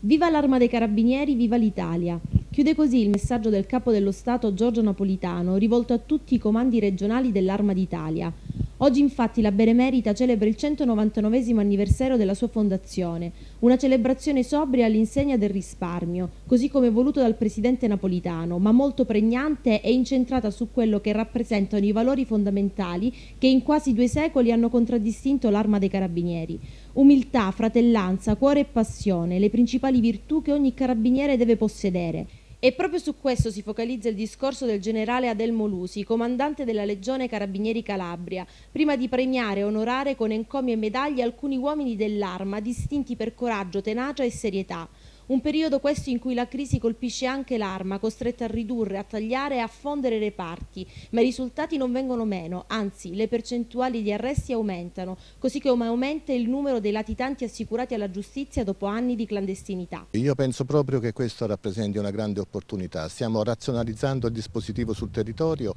Viva l'arma dei carabinieri, viva l'Italia! Chiude così il messaggio del capo dello Stato Giorgio Napolitano, rivolto a tutti i comandi regionali dell'Arma d'Italia. Oggi infatti la Benemerita celebra il 199 anniversario della sua fondazione, una celebrazione sobria all'insegna del risparmio, così come voluto dal presidente napolitano, ma molto pregnante e incentrata su quello che rappresentano i valori fondamentali che in quasi due secoli hanno contraddistinto l'arma dei carabinieri. Umiltà, fratellanza, cuore e passione, le principali virtù che ogni carabiniere deve possedere e proprio su questo si focalizza il discorso del generale Adelmo Lusi, comandante della Legione Carabinieri Calabria, prima di premiare e onorare con encomi e medaglie alcuni uomini dell'arma distinti per coraggio, tenacia e serietà. Un periodo questo in cui la crisi colpisce anche l'arma, costretta a ridurre, a tagliare e a fondere reparti, ma i risultati non vengono meno, anzi le percentuali di arresti aumentano, così come aumenta il numero dei latitanti assicurati alla giustizia dopo anni di clandestinità. Io penso proprio che questo rappresenti una grande opportunità, stiamo razionalizzando il dispositivo sul territorio,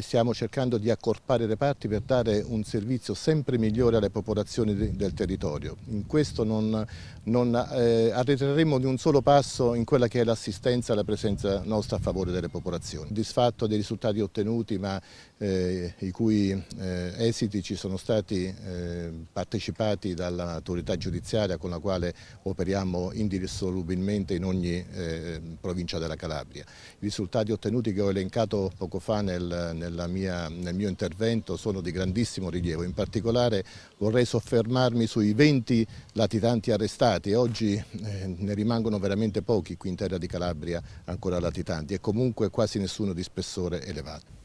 stiamo cercando di accorpare i reparti per dare un servizio sempre migliore alle popolazioni del territorio. In questo non, non eh, arretreremo di un solo passo in quella che è l'assistenza e la presenza nostra a favore delle popolazioni. Disfatto dei risultati ottenuti ma eh, i cui eh, esiti ci sono stati eh, partecipati dall'autorità giudiziaria con la quale operiamo indissolubilmente in ogni eh, provincia della Calabria. I risultati ottenuti che ho elencato poco fa nel, mia, nel mio intervento sono di grandissimo rilievo, in particolare vorrei soffermarmi sui 20 latitanti arrestati, oggi eh, ne rimangono veramente pochi qui in terra di Calabria ancora latitanti e comunque quasi nessuno di spessore elevato.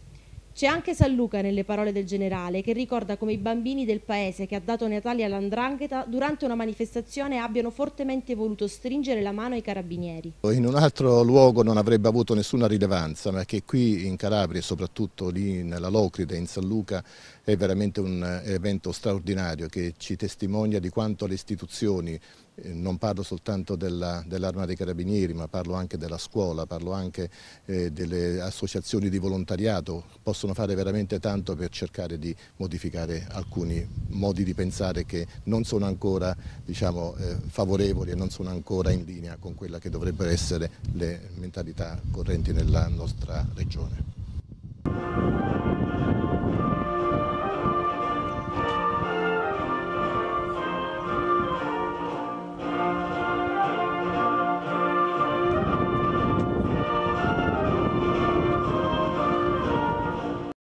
C'è anche San Luca nelle parole del generale che ricorda come i bambini del paese che ha dato Natale all'Andrangheta durante una manifestazione abbiano fortemente voluto stringere la mano ai carabinieri. In un altro luogo non avrebbe avuto nessuna rilevanza, ma che qui in Calabria e soprattutto lì nella Locride, in San Luca, è veramente un eh, evento straordinario che ci testimonia di quanto le istituzioni eh, non parlo soltanto dell'arma dell dei carabinieri ma parlo anche della scuola, parlo anche eh, delle associazioni di volontariato, possono fare veramente tanto per cercare di modificare alcuni modi di pensare che non sono ancora diciamo, eh, favorevoli e non sono ancora in linea con quella che dovrebbero essere le mentalità correnti nella nostra regione.